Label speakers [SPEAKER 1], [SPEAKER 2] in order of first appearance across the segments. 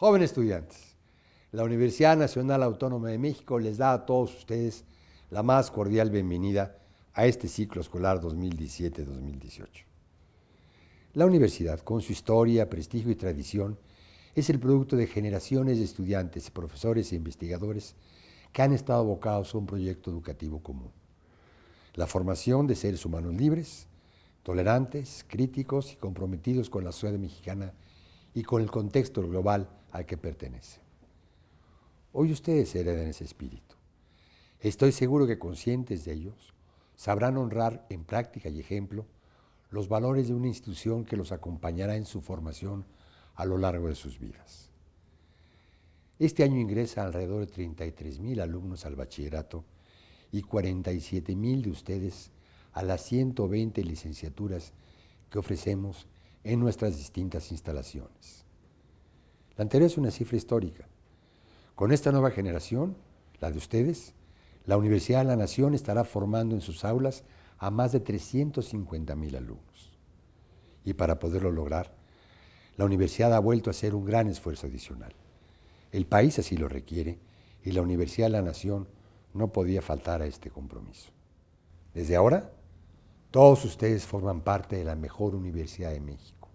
[SPEAKER 1] Jóvenes estudiantes, la Universidad Nacional Autónoma de México les da a todos ustedes la más cordial bienvenida a este ciclo escolar 2017-2018. La universidad, con su historia, prestigio y tradición, es el producto de generaciones de estudiantes, profesores e investigadores que han estado abocados a un proyecto educativo común. La formación de seres humanos libres, tolerantes, críticos y comprometidos con la sociedad mexicana y con el contexto global al que pertenece. Hoy ustedes heredan ese espíritu. Estoy seguro que conscientes de ellos, sabrán honrar en práctica y ejemplo los valores de una institución que los acompañará en su formación a lo largo de sus vidas. Este año ingresan alrededor de 33.000 alumnos al bachillerato y 47.000 de ustedes a las 120 licenciaturas que ofrecemos en nuestras distintas instalaciones. La anterior es una cifra histórica. Con esta nueva generación, la de ustedes, la Universidad de la Nación estará formando en sus aulas a más de 350.000 alumnos. Y para poderlo lograr, la universidad ha vuelto a hacer un gran esfuerzo adicional. El país así lo requiere y la Universidad de la Nación no podía faltar a este compromiso. Desde ahora, todos ustedes forman parte de la mejor universidad de México,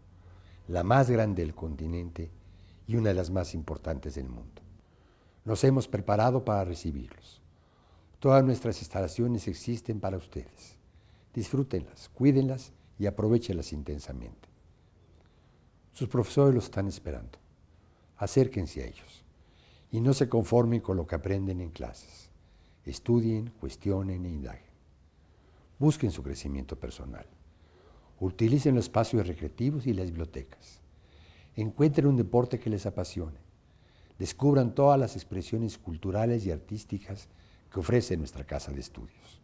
[SPEAKER 1] la más grande del continente y una de las más importantes del mundo. Nos hemos preparado para recibirlos. Todas nuestras instalaciones existen para ustedes. Disfrútenlas, cuídenlas y aprovechenlas intensamente. Sus profesores los están esperando. Acérquense a ellos y no se conformen con lo que aprenden en clases. Estudien, cuestionen e indaguen. Busquen su crecimiento personal. Utilicen los espacios recreativos y las bibliotecas encuentren un deporte que les apasione, descubran todas las expresiones culturales y artísticas que ofrece nuestra casa de estudios.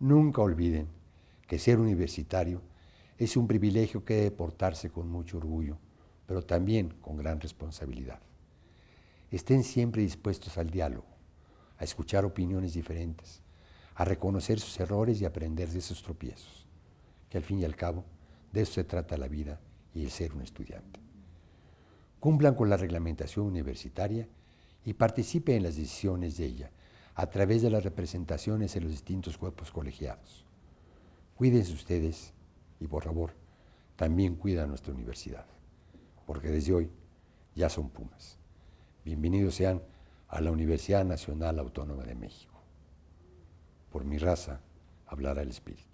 [SPEAKER 1] Nunca olviden que ser universitario es un privilegio que debe portarse con mucho orgullo, pero también con gran responsabilidad. Estén siempre dispuestos al diálogo, a escuchar opiniones diferentes, a reconocer sus errores y aprender de sus tropiezos, que al fin y al cabo de eso se trata la vida y el ser un estudiante. Cumplan con la reglamentación universitaria y participen en las decisiones de ella a través de las representaciones en los distintos cuerpos colegiados. Cuídense ustedes y por favor, también cuida nuestra universidad, porque desde hoy ya son Pumas. Bienvenidos sean a la Universidad Nacional Autónoma de México. Por mi raza hablará el espíritu.